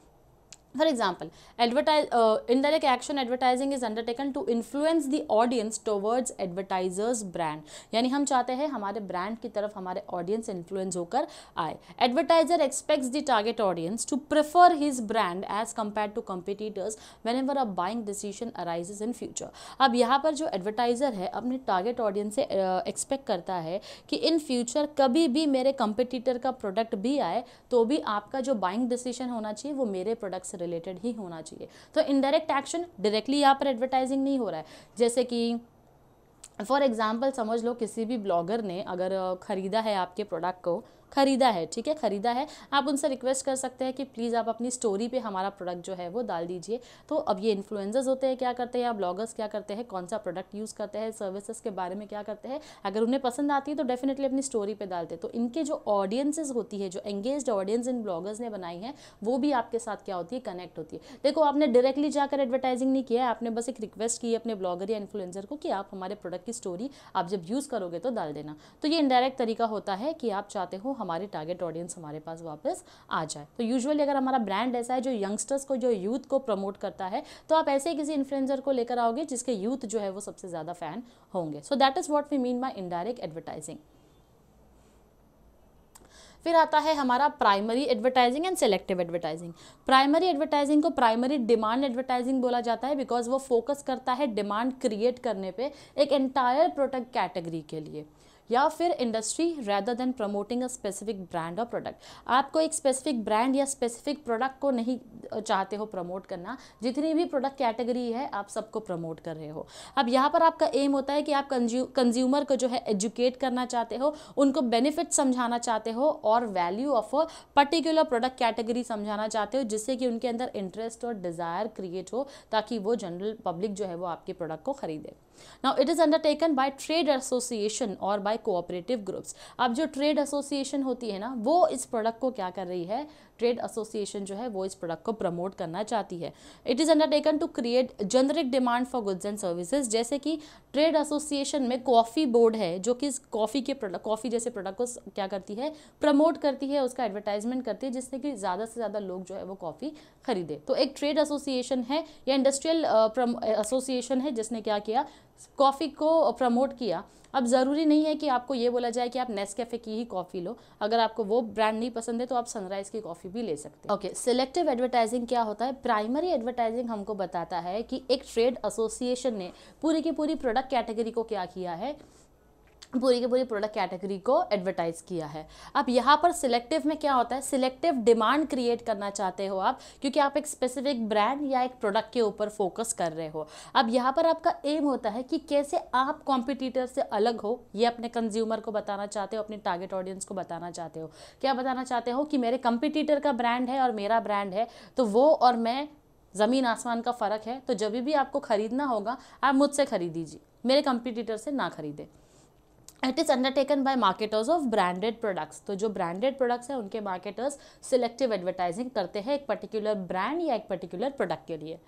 for example advertise, uh, indirect action advertising is undertaken to influence the audience towards advertisers brand. यानी हम चाहते हैं हमारे ब्रांड की तरफ हमारे ऑडियंस इन्फ्लुएंस होकर आए advertiser expects the target audience to prefer his brand as compare to competitors whenever a buying decision arise in future अब यहाँ पर जो एडवर्टाइजर है अपने टारगेट ऑडियंस से एक्सपेक्ट uh, करता है कि इन फ्यूचर कभी भी मेरे कंपटीटर का प्रोडक्ट भी आए तो भी आपका जो बाइंग डिसीजन होना चाहिए वो मेरे प्रोडक्ट से रिलेटेड ही होना चाहिए तो इनडायरेक्ट एक्शन डायरेक्टली यहाँ पर एडवर्टाइजिंग नहीं हो रहा है जैसे कि फॉर एग्ज़ाम्पल समझ लो किसी भी ब्लॉगर ने अगर ख़रीदा है आपके प्रोडक्ट को खरीदा है ठीक है खरीदा है आप उनसे रिक्वेस्ट कर सकते हैं कि प्लीज़ आप अपनी स्टोरी पे हमारा प्रोडक्ट जो है वो डाल दीजिए तो अब ये इन्फ्लुएंसर्स होते हैं क्या करते हैं या ब्लॉगर्स क्या करते हैं कौन सा प्रोडक्ट यूज़ करते हैं सर्विसेज के बारे में क्या करते हैं अगर उन्हें पसंद आती है तो डेफिनेटली अपनी स्टोरी पर डालते हैं तो इनके जो ऑडियंसेज होती है जो एंगेज ऑडियंस इन ब्लॉगर्स ने बनाई है वो भी आपके साथ क्या होती है कनेक्ट होती है देखो आपने डायरेक्टली जाकर एडवर्टाइजिंग नहीं किया है आपने बस एक रिक्वेस्ट की अपने ब्लॉगर या इन्फ्लुएंसर को कि आप हमारे प्रोडक्ट की स्टोरी आप जब यूज़ करोगे तो डाल देना तो ये इनडायरेक्ट तरीका होता है कि आप चाहते हो हमारी टारगेट ऑडियंस हमारे पास वापस आ जाए तो यूजुअली अगर हमारा ब्रांड ऐसा है जो यंगस्टर्स को जो यूथ को प्रमोट करता है तो आप ऐसे किसी इन्फ्लुएंसर को लेकर आओगे जिसके यूथ जो है वो सबसे ज़्यादा फैन होंगे so that is what we mean my indirect advertising फिर आता है हमारा primary advertising and selective advertising primary advertising को प्राइमरी डिमांड एडवर्टाइजिंग बोला जाता है बिकॉज वो फोकस करता है डिमांड क्रिएट करने पे एक एंटायर प्रोडक्ट कैटेगरी के लिए या फिर industry rather than promoting a specific brand और प्रोडक्ट आपको एक स्पेसिफिक ब्रांड या स्पेसिफिक प्रोडक्ट को नहीं चाहते हो प्रमोट करना जितनी भी प्रोडक्ट कैटेगरी है आप सबको प्रमोट कर रहे हो अब यहाँ पर आपका एम होता है कि आप कंज्यूमर को जो है एजुकेट करना चाहते हो उनको बेनिफिट समझाना चाहते हो और value of a particular product category समझाना चाहते हो जिससे कि उनके अंदर इंटरेस्ट और डिज़ायर क्रिएट हो ताकि वो जनरल पब्लिक जो है वो आपके प्रोडक्ट को खरीदे now it is undertaken by trade association और बाय कोऑपरेटिव ग्रुप्स अब जो ट्रेड एसोसिएशन होती है ना वो इस प्रोडक्ट को क्या कर रही है ट्रेड एसोसिएशन जो है वो इस प्रोडक्ट को प्रमोट करना चाहती है it is undertaken to create generic demand for goods and services जैसे कि ट्रेड एसोसिएशन में कॉफ़ी बोर्ड है जो कि कॉफ़ी के प्रोडक्ट कॉफ़ी जैसे प्रोडक्ट को क्या करती है प्रमोट करती है उसका एडवर्टाइजमेंट करती है जिससे कि ज़्यादा से ज़्यादा लोग जो है वो कॉफ़ी खरीदे तो एक ट्रेड एसोसिएशन है या इंडस्ट्रियल एसोसिएशन है जिसने क्या किया कॉफ़ी को प्रमोट किया अब ज़रूरी नहीं है कि आपको ये बोला जाए कि आप नेस्कैफ़े की ही कॉफ़ी लो अगर आपको वो ब्रांड नहीं पसंद है तो आप सनराइज़ की कॉफ़ी भी ले सकते हैं ओके सिलेक्टिव एडवर्टाइजिंग क्या होता है प्राइमरी एडवर्टाइजिंग हमको बताता है कि एक ट्रेड एसोसिएशन ने पूरी की पूरी प्रोडक्ट कैटेगरी को क्या किया है पूरी के पूरी प्रोडक्ट कैटेगरी को एडवर्टाइज़ किया है अब यहाँ पर सिलेक्टिव में क्या होता है सिलेक्टिव डिमांड क्रिएट करना चाहते हो आप क्योंकि आप एक स्पेसिफिक ब्रांड या एक प्रोडक्ट के ऊपर फोकस कर रहे हो अब यहाँ पर आपका एम होता है कि कैसे आप कॉम्पिटिटर से अलग हो ये अपने कंज्यूमर को बताना चाहते हो अपने टारगेट ऑडियंस को बताना चाहते हो क्या बताना चाहते हो कि मेरे कंपिटिटर का ब्रांड है और मेरा ब्रांड है तो वो और मैं ज़मीन आसमान का फ़र्क है तो जब भी आपको ख़रीदना होगा आप मुझसे खरीदीजिए मेरे कंपिटिटर से ना खरीदें it is undertaken by marketers of branded products तो जो ब्रांडेड प्रोडक्ट्स हैं उनके मार्केटर्स सिलेक्टिव एडवर्टाइजिंग करते हैं एक पर्टिकुलर ब्रांड या एक पर्टिकुलर प्रोडक्ट के लिए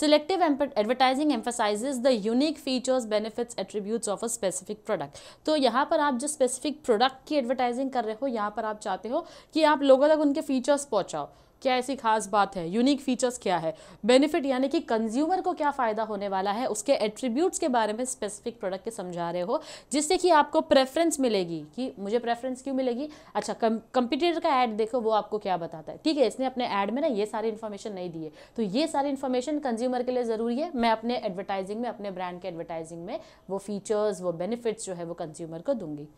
selective advertising emphasizes the unique features benefits attributes of a specific product तो यहाँ पर आप जो स्पेसिफिक प्रोडक्ट की एडवर्टाइजिंग कर रहे हो यहाँ पर आप चाहते हो कि आप लोगों तक उनके फीचर्स पहुँचाओ क्या ऐसी खास बात है यूनिक फीचर्स क्या है बेनिफिट यानी कि कंज्यूमर को क्या फ़ायदा होने वाला है उसके एट्रीब्यूट्स के बारे में स्पेसिफिक प्रोडक्ट के समझा रहे हो जिससे कि आपको प्रेफरेंस मिलेगी कि मुझे प्रेफरेंस क्यों मिलेगी अच्छा कंपिटिटर का ऐड देखो वो आपको क्या बताता है ठीक है इसने अपने ऐड में ना ये सारी इन्फॉर्मेशन नहीं दी है तो ये सारी इन्फॉर्मेशन कंज्यूमर के लिए ज़रूरी है मैं अपने एडवर्टाइजिंग में अपने ब्रांड के एडवर्टाइजिंग में वो फीचर्स वो बेनिफिट्स जो है वो कंज्यूमर को दूंगी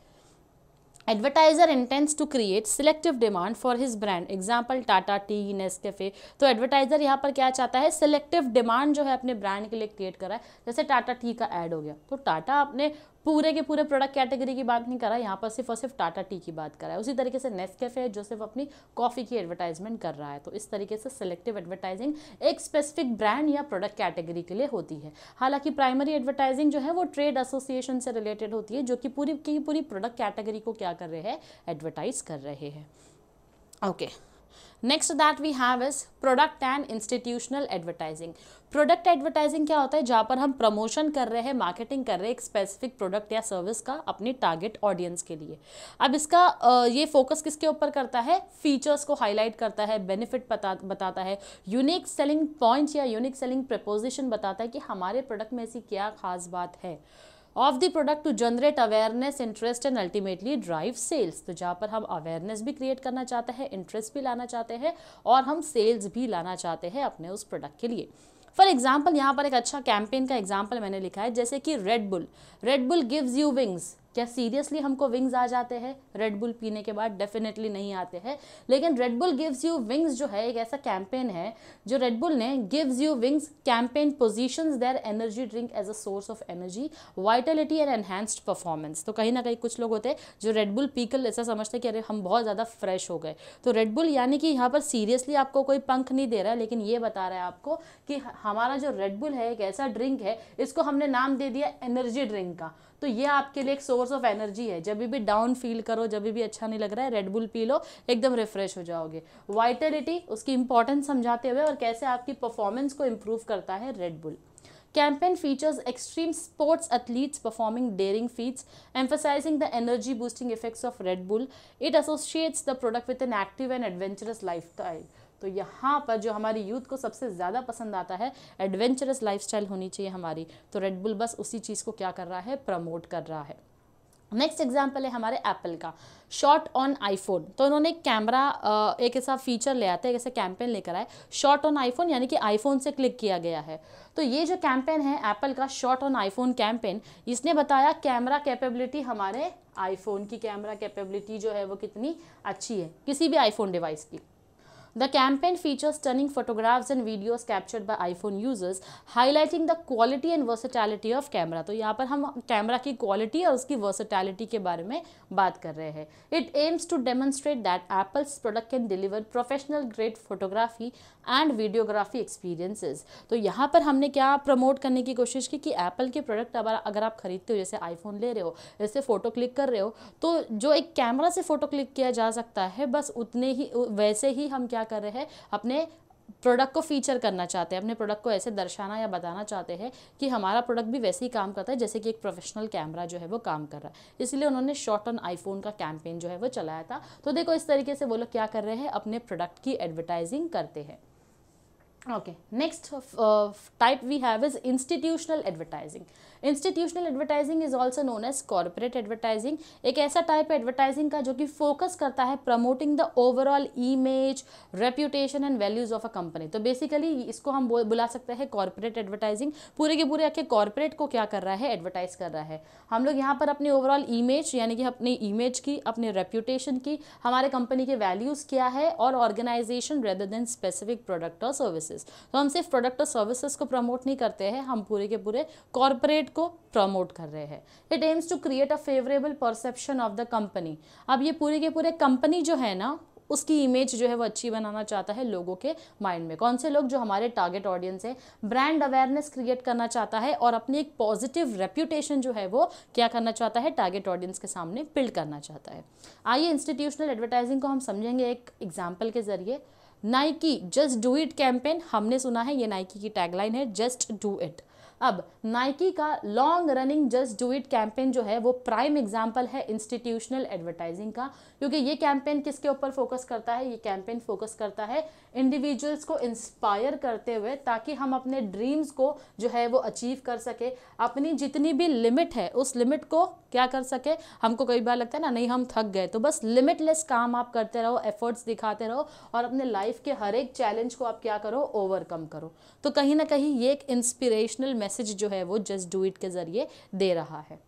advertiser intends to create selective demand for his brand example Tata tea Nescafe तो एडवर्टाइजर यहाँ पर क्या चाहता है सिलेक्टिव डिमांड जो है अपने ब्रांड के लिए क्रिएट करा है जैसे टाटा टी का एड हो गया तो टाटा अपने पूरे के पूरे प्रोडक्ट कैटेगरी की बात नहीं करा यहाँ पर सिर्फ और सिर्फ टाटा टी की बात करा है उसी तरीके से नेस्कैफे है जो सिर्फ अपनी कॉफ़ी की एडवर्टाइजमेंट कर रहा है तो इस तरीके से सेलेक्टिव एडवर्टाइजिंग एक स्पेसिफिक ब्रांड या प्रोडक्ट कैटेगरी के लिए होती है हालांकि प्राइमरी एडवर्टाइजिंग जो है वो ट्रेड एसोसिएशन से रिलेटेड होती है जो कि पूरी की पूरी प्रोडक्ट कैटेगरी को क्या कर रहे हैं एडवर्टाइज कर रहे हैं okay next that we have is product and institutional advertising product advertising क्या होता है जहाँ पर हम प्रमोशन कर रहे हैं मार्केटिंग कर रहे हैं एक स्पेसिफिक प्रोडक्ट या सर्विस का अपने टारगेट ऑडियंस के लिए अब इसका ये फोकस किसके ऊपर करता है फीचर्स को हाईलाइट करता है बेनिफिट बता बताता है यूनिक सेलिंग पॉइंट या यूनिक सेलिंग प्रपोजिशन बताता है कि हमारे प्रोडक्ट में ऐसी क्या खास बात है of the product to generate awareness interest and ultimately drive sales तो जहाँ पर हम अवेयरनेस भी क्रिएट करना चाहते हैं इंटरेस्ट भी लाना चाहते हैं और हम सेल्स भी लाना चाहते हैं अपने उस प्रोडक्ट के लिए फॉर एग्जाम्पल यहाँ पर एक अच्छा कैंपेन का एग्जाम्पल मैंने लिखा है जैसे कि Red Bull Red Bull gives you wings क्या सीरियसली हमको विंग्स आ जाते हैं रेडबुल पीने के बाद डेफिनेटली नहीं आते हैं लेकिन रेडबुल गिव्स यू विंग्स जो है एक ऐसा कैंपेन है जो रेडबुल ने gives you wings campaign position their energy drink as a source of energy vitality and enhanced performance तो कहीं ना कहीं कुछ लोग होते हैं जो रेडबुल पीकल ऐसा समझते हैं कि अरे हम बहुत ज़्यादा फ्रेश हो गए तो रेडबुल यानी कि यहाँ पर सीरियसली आपको कोई पंख नहीं दे रहा है लेकिन ये बता रहा है आपको कि हमारा जो रेडबुल है एक ऐसा ड्रिंक है इसको हमने नाम दे दिया एनर्जी ड्रिंक का तो ये आपके लिए एक सोर्स ऑफ एनर्जी है जब भी डाउन फील करो जब भी अच्छा नहीं लग रहा है रेडबुल पी लो एकदम रिफ्रेश हो जाओगे वाइटलिटी उसकी इंपॉर्टेंस समझाते हुए और कैसे आपकी परफॉर्मेंस को इम्प्रूव करता है Red Bull campaign features extreme sports athletes performing daring feats emphasizing the energy boosting effects of Red Bull it associates the product with an active and adventurous lifestyle तो यहाँ पर जो हमारी यूथ को सबसे ज़्यादा पसंद आता है एडवेंचरस लाइफस्टाइल होनी चाहिए हमारी तो रेडबुल बस उसी चीज़ को क्या कर रहा है प्रमोट कर रहा है नेक्स्ट एग्जाम्पल है हमारे एप्पल का शॉट ऑन आईफोन तो इन्होंने एक कैमरा एक ऐसा फीचर ले आते हैं एक ऐसा कैंपेन लेकर आए शॉट ऑन आईफोन यानी कि आईफोन से क्लिक किया गया है तो ये जो कैंपेन है एप्पल का शॉट ऑन आईफोन कैंपेन इसने बताया कैमरा कैपेबिलिटी हमारे आईफोन की कैमरा कैपेबिलिटी जो है वो कितनी अच्छी है किसी भी आईफोन डिवाइस की The campaign features stunning photographs and videos captured by iPhone users, highlighting the quality and versatility of camera. तो यहाँ पर हम कैमरा की क्वालिटी और उसकी versatility के बारे में बात कर रहे हैं It aims to demonstrate that Apple's product can deliver professional grade photography and videography experiences तो यहाँ पर हमने क्या प्रमोट करने की कोशिश की कि एप्पल के प्रोडक्ट अब अगर आप खरीदते हो जैसे आईफोन ले रहे हो जैसे फ़ोटो क्लिक कर रहे हो तो जो एक कैमरा से फ़ोटो क्लिक किया जा सकता है बस उतने ही वैसे ही हम क्या कर रहे हैं अपने प्रोडक्ट को फीचर करना चाहते हैं अपने प्रोडक्ट को ऐसे दर्शाना या बताना चाहते हैं कि हमारा प्रोडक्ट भी वैसे ही काम करता है जैसे कि एक प्रोफेशनल कैमरा जो है वो काम कर रहा है इसलिए उन्होंने शॉर्ट ऑन आईफोन का कैंपेन जो है वो चलाया था तो देखो इस तरीके से वो लोग क्या कर रहे हैं अपने प्रोडक्ट की एडवर्टाइजिंग करते हैं Okay, next type we have is institutional advertising. Institutional advertising is also known as corporate advertising एक ऐसा टाइप एडवर्टाइजिंग का जो कि फोकस करता है promoting the overall image reputation and values of a company तो बेसिकली इसको हम बुला सकते हैं कॉरपोरेट एडवर्टाइजिंग पूरे के पूरे आखिर कॉरपोरेट को क्या कर रहा है एडवर्टाइज कर रहा है हम लोग यहाँ पर अपनी ओवरऑल इमेज यानी कि अपनी इमेज की अपने रेप्यूटेशन की हमारे कंपनी के वैल्यूज़ क्या है और organisation rather than specific product और सर्विसेज तो हम सिर्फ प्रोडक्ट और सर्विसेज को प्रमोट नहीं करते हैं हम पूरे के पूरे कॉरपोरेट को प्रमोट कर रहे हैं it aims to create a favourable perception of the company अब ये पूरे के पूरे कंपनी जो है ना उसकी इमेज जो है वो अच्छी बनाना चाहता है लोगों के माइंड में कौन से लोग जो हमारे टारगेट ऑडियंस है ब्रांड अवेयरनेस क्रिएट करना चाहता है और अपनी एक पॉजिटिव रेप्यूटेशन जो है वो क्या करना चाहता है टारगेट ऑडियंस के सामने बिल्ड करना चाहता है आइए इंस्टीट्यूशनल एडवर्टाइजिंग को हम समझेंगे एक एग्जाम्पल के जरिए Nike just do it campaign हमने सुना है ये नाइकी की टैगलाइन है जस्ट डू इट अब नाइकी का long running just do it campaign जो है वो प्राइम एग्जाम्पल है इंस्टीट्यूशनल एडवर्टाइजिंग का क्योंकि ये कैंपेन किसके ऊपर फोकस करता है ये कैंपेन फोकस करता है इंडिविजुअल्स को इंस्पायर करते हुए ताकि हम अपने ड्रीम्स को जो है वो अचीव कर सके अपनी जितनी भी लिमिट है उस लिमिट को क्या कर सके हमको कई बार लगता है ना नहीं हम थक गए तो बस लिमिटलेस काम आप करते रहो एफर्ट्स दिखाते रहो और अपने लाइफ के हर एक चैलेंज को आप क्या करो ओवरकम करो तो कहीं ना कहीं ये एक इंस्पिरेशनल मैसेज जो है वो जस्ट डू इट के ज़रिए दे रहा है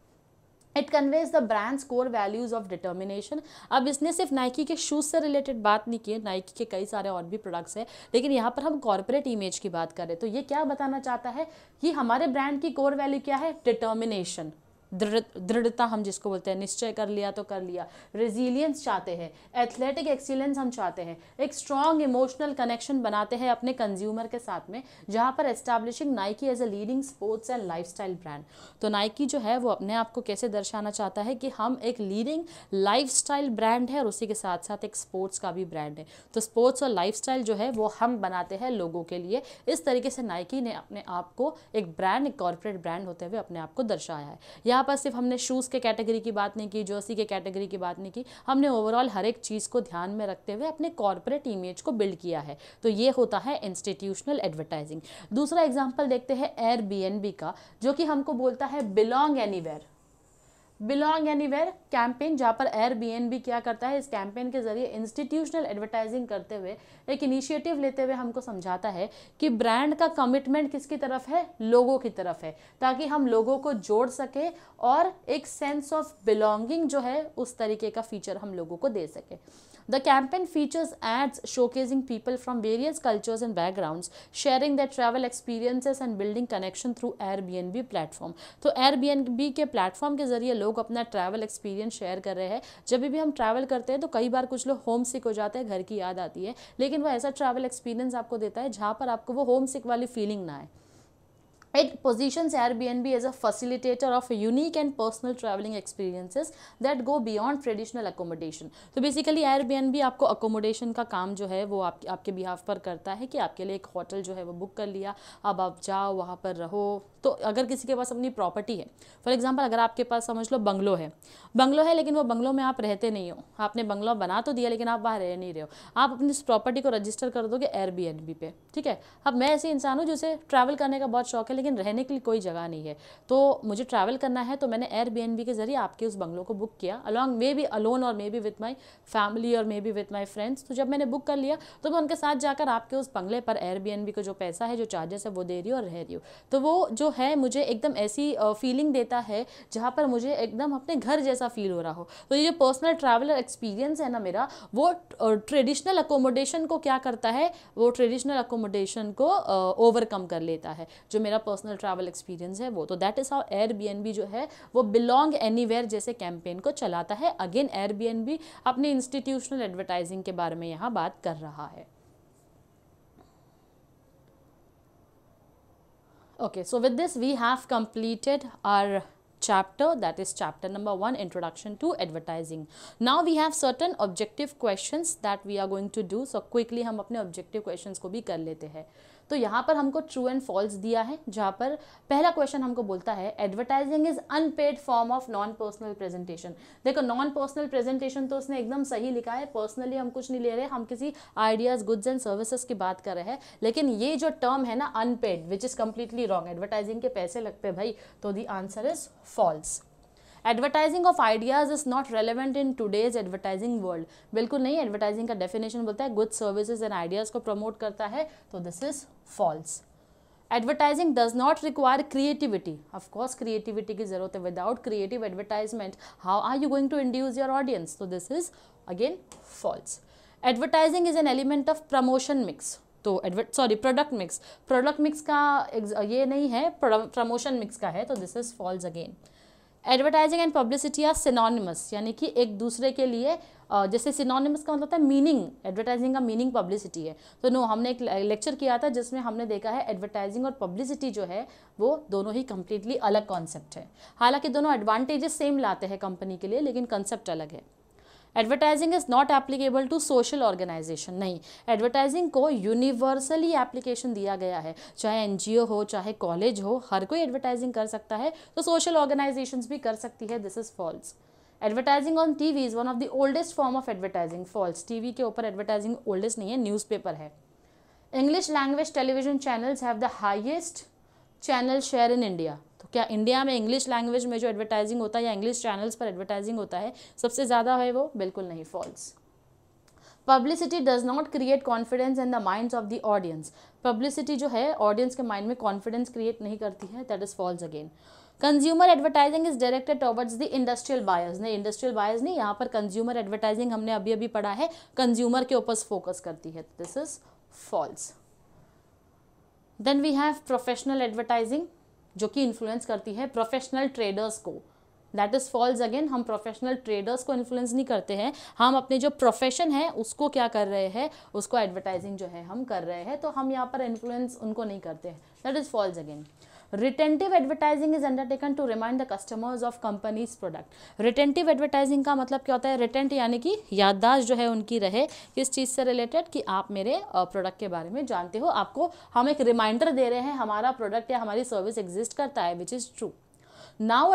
it conveys the brand's core values of determination अब इसने सिर्फ नाइकी के शूज़ से रिलेटेड बात नहीं की है नाइकी के कई सारे और भी प्रोडक्ट्स हैं लेकिन यहाँ पर हम कॉरपोरेट इमेज की बात करें तो ये क्या बताना चाहता है कि हमारे ब्रांड की कोर वैल्यू क्या है डिटर्मिनेशन दृढ़ता हम जिसको बोलते हैं निश्चय कर लिया तो कर लिया रेजिलियंस चाहते हैं एथलेटिक एक्सीलेंस हम चाहते हैं एक स्ट्रॉन्ग इमोशनल कनेक्शन बनाते हैं अपने कंज्यूमर के साथ में जहाँ पर establishing Nike as a leading sports and life brand तो नाइकी जो है वो अपने आप को कैसे दर्शाना चाहता है कि हम एक लीडिंग लाइफ ब्रांड है और उसी के साथ साथ एक स्पोर्ट्स का भी ब्रांड है तो स्पोर्ट्स और लाइफ जो है वो हम बनाते हैं लोगों के लिए इस तरीके से नाइकी ने अपने आप को एक ब्रांड एक कॉरपोरेट ब्रांड होते हुए अपने आप को दर्शाया है यहाँ यहाँ पर सिर्फ हमने शूज़ के कैटेगरी की बात नहीं की जर्सी के कैटेगरी की बात नहीं की हमने ओवरऑल हर एक चीज़ को ध्यान में रखते हुए अपने कॉरपोरेट इमेज को बिल्ड किया है तो ये होता है इंस्टीट्यूशनल एडवर्टाइजिंग दूसरा एग्जाम्पल देखते हैं एयर का जो कि हमको बोलता है belong any belong anywhere campaign जहाँ पर एयर बी एन बी क्या करता है इस कैंपेन के जरिए इंस्टीट्यूशनल एडवर्टाइजिंग करते हुए एक इनिशिएटिव लेते हुए हमको समझाता है कि ब्रांड का कमिटमेंट किसकी तरफ है लोगों की तरफ है ताकि हम लोगों को जोड़ सके और एक सेंस ऑफ बिलोंगिंग जो है उस तरीके का फीचर हम लोगों को दे सके The campaign features ads showcasing people from various cultures and backgrounds, sharing their travel experiences and building connection through Airbnb platform. तो Airbnb के platform के जरिए लोग अपना travel experience share कर रहे हैं जब भी हम travel करते हैं तो कई बार कुछ लोग होम सिक हो जाते हैं घर की याद आती है लेकिन वो ऐसा ट्रैवल एक्सपीरियंस आपको देता है जहाँ पर आपको वो होम सिक वाली फीलिंग ना आए It positions Airbnb as a facilitator of unique and personal traveling experiences that go beyond traditional accommodation. तो बेसिकली Airbnb आपको accommodation का काम जो है वो आपके आपके बिहाफ पर करता है कि आपके लिए एक होटल जो है वो बुक कर लिया अब आप जाओ वहाँ पर रहो तो अगर किसी के पास अपनी प्रॉपर्टी है फॉर एग्जाम्पल अगर आपके पास समझ लो बंगलो है बंगलो है लेकिन वो बंगलो में आप रहते नहीं हो आपने बंगलो बना तो दिया लेकिन आप वहाँ रह नहीं रहे हो आप अपनी उस प्रॉपर्टी को रजिस्टर कर दोगे एयरबीएनबी पे ठीक है अब मैं ऐसी इंसान हूँ जिसे ट्रैवल करने का बहुत शौक है लेकिन रहने के लिए कोई जगह नहीं है तो मुझे ट्रैवल करना है तो मैंने एयरबीएनबी के जरिए आपके उस बंगलो को बुक किया अलॉन्ग मे बी अलोन और may be with my family और may be with my friends तो जब मैंने बुक कर लिया तो मैं उनके साथ जाकर आपके उस बंगले पर एयरबीएनबी को जो पैसा है जो चार्जेस है वो दे रही हूँ और रह रही हूँ तो वो जो है मुझे एकदम ऐसी फीलिंग देता है जहाँ पर मुझे एकदम अपने घर जैसा फील हो रहा हो तो ये जो पर्सनल ट्रैवलर एक्सपीरियंस है ना मेरा वो ट्रेडिशनल अकोमोडेशन को क्या करता है वो ट्रेडिशनल अकोमोडेशन को ओवरकम कर लेता है जो मेरा पर्सनल ट्रैवल एक्सपीरियंस है वो तो दैट इज़ हाउ एयर जो है वो बिलोंग एनी जैसे कैंपेन को चलाता है अगेन एयर अपने इंस्टीट्यूशनल एडवर्टाइजिंग के बारे में यहाँ बात कर रहा है Okay, so with this we have completed our chapter that is chapter number 1 introduction to advertising. Now we have certain objective questions that we are going to do. So quickly hum apne objective questions ko bhi kar lete hain तो यहाँ पर हमको true and false दिया है जहाँ पर पहला question हमको बोलता है advertising is unpaid form of non personal presentation देखो नॉन पर्सनल प्रेजेंटेशन तो उसने एकदम सही लिखा है पर्सनली हम कुछ नहीं ले रहे हम किसी आइडियाज़ गुड्स एंड सर्विसेज की बात कर रहे हैं लेकिन ये जो टर्म है ना unpaid which is completely wrong advertising के पैसे लगते भाई तो the answer is false advertising of ideas is not relevant in today's advertising world बिल्कुल नहीं एडवर्टाइजिंग का डेफिनेशन बोलता है गुड सर्विसेज एंड आइडियाज़ को प्रमोट करता है तो this is false advertising does not require creativity of course creativity की जरूरत है without creative advertisement how are you going to induce your audience तो this is again false advertising is an element of promotion mix तो advert sorry product mix product mix का ये नहीं है promotion mix का है तो this is false again advertising and publicity are synonymous यानी कि एक दूसरे के लिए जैसे सिनोनिमस का मतलब होता है मीनिंग एडवर्टाइजिंग का मीनिंग पब्लिसिटी है तो नो हमने एक लेक्चर किया था जिसमें हमने देखा है एडवर्टाइजिंग और पब्लिसिटी जो है वो दोनों ही कंप्लीटली अलग कॉन्सेप्ट है हालांकि दोनों एडवांटेजेस सेम लाते हैं कंपनी के लिए लेकिन कंसेप्ट अलग है advertising is not applicable to social organisation नहीं एडवर्टाइजिंग को यूनिवर्सली एप्लीकेशन दिया गया है चाहे एन हो चाहे कॉलेज हो हर कोई एडवर्टाइजिंग कर सकता है तो सोशल ऑर्गेनाइजेशन भी कर सकती है this is false advertising on T V is one of the oldest form of advertising false T V के ऊपर एडवर्टाइजिंग ओल्डेस्ट नहीं है न्यूज़ पेपर है English language television channels have the highest channel share in India तो क्या India में English language में जो एडवर्टाइजिंग होता है या इंग्लिश चैनल्स पर एडवर्टाइजिंग होता है सबसे ज़्यादा है वो बिल्कुल नहीं false publicity does not create confidence in the minds of the audience publicity जो है ऑडियंस के माइंड में कॉन्फिडेंस क्रिएट नहीं करती है that is false again consumer advertising is directed towards the industrial buyers नहीं इंडस्ट्रियल बायर्स नहीं यहाँ पर कंज्यूमर एडवर्टाइजिंग हमने अभी अभी पढ़ा है कंज्यूमर के ऊपर फोकस करती है this is false then we have professional advertising जो कि इन्फ्लुएंस करती है प्रोफेशनल ट्रेडर्स को दैट इज़ फॉल्स अगेन हम प्रोफेशनल ट्रेडर्स को इन्फ्लुएंस नहीं करते हैं हम अपने जो प्रोफेशन है उसको क्या कर रहे हैं उसको एडवर्टाइजिंग जो है हम कर रहे हैं तो हम यहाँ पर इन्फ्लुएंस उनको नहीं करते हैं that is false again retentive advertising is undertaken to remind the customers of companies product retentive advertising का मतलब क्या होता है रिटेंट यानी कि याददाश्त जो है उनकी रहे किस चीज़ से रिलेटेड कि आप मेरे प्रोडक्ट के बारे में जानते हो आपको हम एक रिमाइंडर दे रहे हैं हमारा प्रोडक्ट या हमारी सर्विस एग्जिस्ट करता है which is true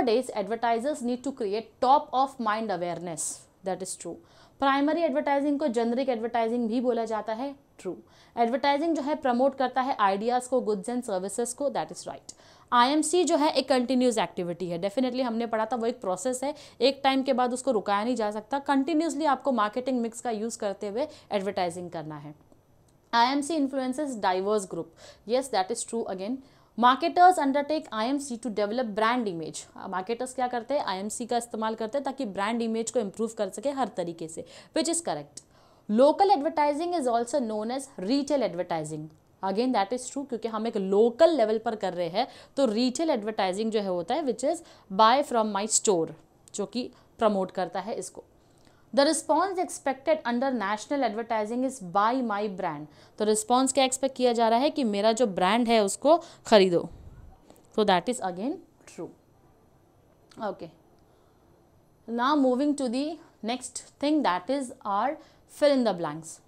these advertisers need to create top of mind awareness that is true primary advertising को जनरिक एडवर्टाइजिंग भी बोला जाता है ट्रू एडवर्टाइजिंग जो है प्रमोट करता है आइडियाज़ को गुड्स एंड सर्विसेज को दैट इज़ राइट आई जो है एक कंटिन्यूस एक्टिविटी है डेफिनेटली हमने पढ़ा था वो एक प्रोसेस है एक टाइम के बाद उसको रुकाया नहीं जा सकता कंटिन्यूसली आपको मार्केटिंग मिक्स का यूज़ करते हुए एडवर्टाइजिंग करना है I M C influences diverse group yes that is true again marketers undertake I M C to develop brand image marketers क्या करते हैं आई एम सी का इस्तेमाल करते हैं ताकि ब्रांड इमेज को इम्प्रूव कर सके हर तरीके से which is correct local advertising is also known as retail advertising again that is true क्योंकि हम एक लोकल लेवल पर कर रहे हैं तो रिटेल एडवर्टाइजिंग जो है होता है which is buy from my store जो कि प्रमोट करता है इसको the response expected under national advertising is buy my brand तो रिस्पॉन्स क्या एक्सपेक्ट किया जा रहा है कि मेरा जो ब्रांड है उसको खरीदो so that is again true okay ना moving to the next thing that is our fill in the blanks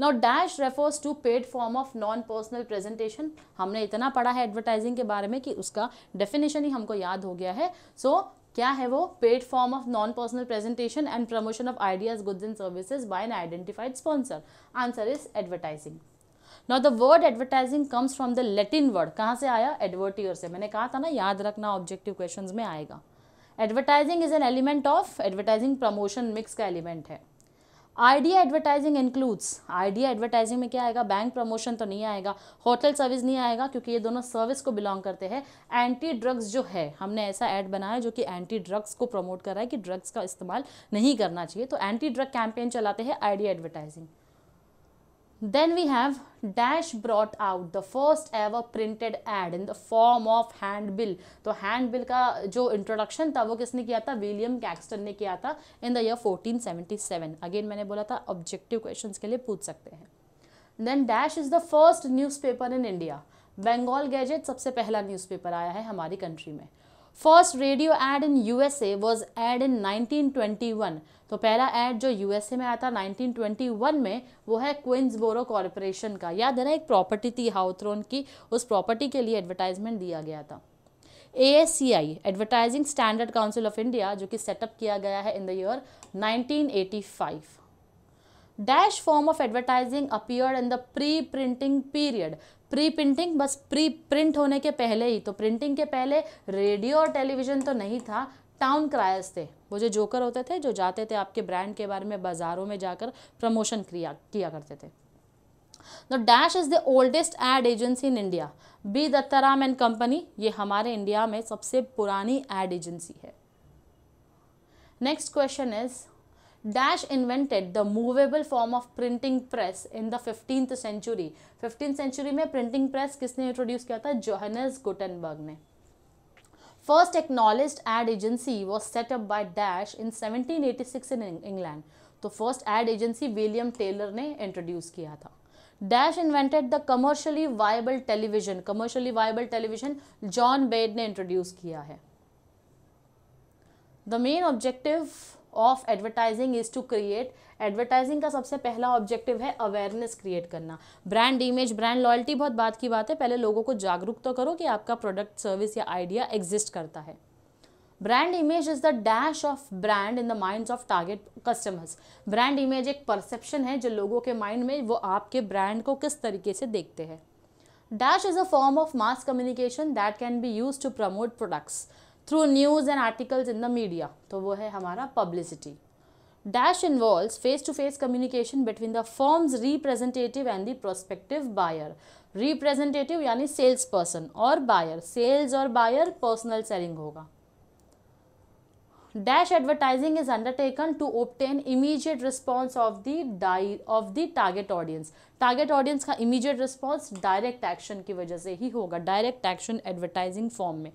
now dash refers to paid form of non personal presentation हमने इतना पढ़ा है एडवर्टाइजिंग के बारे में कि उसका डेफिनेशन ही हमको याद हो गया है सो so, क्या है वो paid form of non personal presentation and promotion of ideas goods and services by an identified sponsor answer is advertising now the word advertising comes from the Latin word कहाँ से आया एडवर्टियर से मैंने कहा था ना याद रखना ऑब्जेक्टिव क्वेश्चन में आएगा advertising is an element of advertising promotion mix का एलिमेंट है idea advertising includes idea advertising में क्या आएगा बैंक प्रमोशन तो नहीं आएगा होटल सर्विस नहीं आएगा क्योंकि ये दोनों सर्विस को बिलोंग करते हैं एंटी ड्रग्स जो है हमने ऐसा ऐड बनाया जो कि एंटी ड्रग्स को प्रमोट कर रहा है कि ड्रग्स का इस्तेमाल नहीं करना चाहिए तो एंटी ड्रग कैंपेन चलाते हैं idea advertising Then we have Dash brought out the first ever printed ad in the form of handbill. तो handbill का जो introduction था वो किसने किया था william caxton ने किया था in the year 1477. Again मैंने बोला था objective questions के लिए पूछ सकते हैं Then Dash is the first newspaper in India. Bengal gazette सबसे पहला न्यूज़पेपर आया है हमारी कंट्री में first radio ad in USA was aired in 1921 तो पहला एड जो यूएसए में आया था 1921 में वो है क्विंसबोरो कॉरपोरेशन का याद है ना एक प्रॉपर्टी थी हाउथ्रोन की उस प्रॉपर्टी के लिए एडवर्टाइजमेंट दिया गया था A S C I advertising standard council of India जो कि सेटअप किया गया है in the year five dash form of advertising appear in the pre printing period pre printing बस प्री प्रिंट होने के पहले ही तो प्रिंटिंग के पहले रेडियो और टेलीविज़न तो नहीं था टाउन क्रायर्स थे वो जो जोकर होते थे जो जाते थे आपके ब्रांड के बारे में बाज़ारों में जाकर प्रमोशन क्रिया किया करते थे the dash is the oldest ad agency in India B Dattaram and company ये हमारे इंडिया में सबसे पुरानी एड एजेंसी है next question is Dash invented the movable form of printing press in the 15th century. 15th century में printing press किसने introduce किया था Johannes Gutenberg ने First acknowledged ad agency was set up by Dash in 1786 in England. तो first ad agency William Taylor ने introduce किया था dash invented the commercially viable television commercially viable television John Baird ने introduce किया है the main objective of advertising is to create advertising का सबसे पहला ऑब्जेक्टिव है अवेयरनेस क्रिएट करना ब्रांड इमेज ब्रांड लॉयल्टी बहुत बात की बात है पहले लोगों को जागरूक तो करो कि आपका प्रोडक्ट सर्विस या आइडिया एग्जिस्ट करता है brand image is the dash of brand in the mind of target customers brand image एक परसेप्शन है जो लोगों के माइंड में वो आपके ब्रांड को किस तरीके से देखते हैं dash is a form of mass communication that can be use to promote products through news and articles in the media तो वो है हमारा publicity dash involve face to face communication between the firm's representative and the prospective buyer representative यानी sales person और buyer sales और buyer personal selling होगा dash advertising is undertaken to obtain immediate response of the of the target audience target audience का immediate response direct action की वजह से ही होगा डायरेक्ट एक्शन एडवर्टाइजिंग फॉर्म में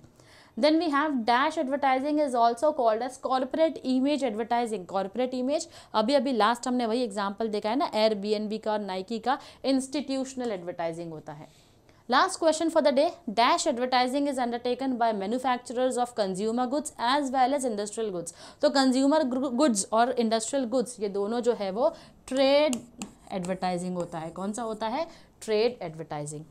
then we have dash advertising is also called as corporate image advertising corporate image अभी अभी last हमने वही example देखा है ना Airbnb का और Nike का institutional advertising होता है Last question for the day. Dash advertising is undertaken by manufacturers of consumer goods as well as industrial goods. तो so, consumer goods और industrial goods ये दोनों जो है वो trade advertising होता है कौन सा होता है trade advertising.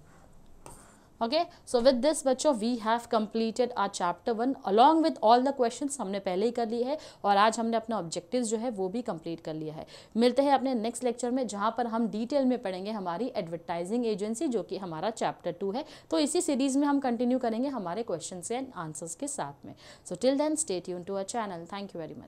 Okay so with this बच्चों we have completed our chapter one along with all the question हमने पहले ही कर लिए है और आज हमने अपना ऑब्जेक्टिव जो है वो भी कम्प्लीट कर लिया है मिलते हैं अपने नेक्स्ट लेक्चर में जहाँ पर हम डिटेल में पढ़ेंगे हमारी एडवर्टाइजिंग एजेंसी जो कि हमारा चैप्टर टू है तो इसी सीरीज में हम कंटिन्यू करेंगे हमारे क्वेश्चन एंड आंसर्स के साथ में सो टिल देन स्टेट यून to our channel thank you very much